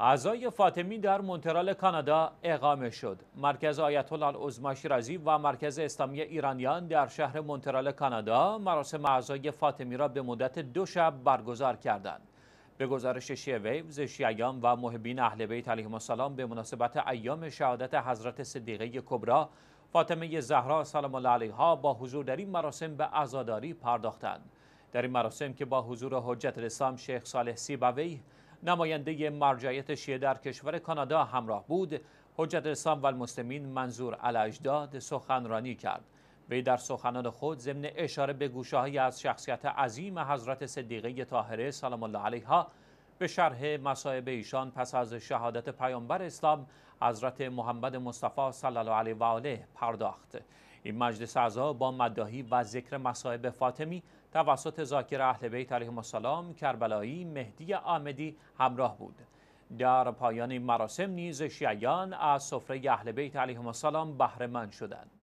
اعضای فاطمی در مونترال کانادا اقامه شد. مرکز آیت الله عظما شیرازی و مرکز اسلامی ایرانیان در شهر مونترال کانادا مراسم اعضای فاطمی را به مدت دو شب برگزار کردند. به گزارش شیعه شیعیان و محبین اهل بیت علیهم السلام به مناسبت ایام شهادت حضرت صدیقه کبرا فاطمه زهرا سلام الله علیها با حضور در این مراسم به عزاداری پرداختند. در این مراسم که با حضور حجت الاسلام شیخ صالح سیبوی نماینده مرجعیت شیعه در کشور کانادا همراه بود حجت اسلام و المسلمین منظور الاجداد سخنرانی کرد وی در سخنان خود ضمن اشاره به گوشههایی از شخصیت عظیم حضرت صدیقه طاهره سلام الله علیها به شرح مصائب ایشان پس از شهادت پیامبر اسلام حضرت محمد مصطفی صلی الله علیه و آله پرداخت این مجلس اعضا با مداهی و ذکر مصائب فاطمی توسط ذاکر اهل بیت علیهم السلام کربلایی مهدی آمدی همراه بود در پایان این مراسم نیز شیعیان از سفره اهل بیت علیهم السلام بهره مند شدند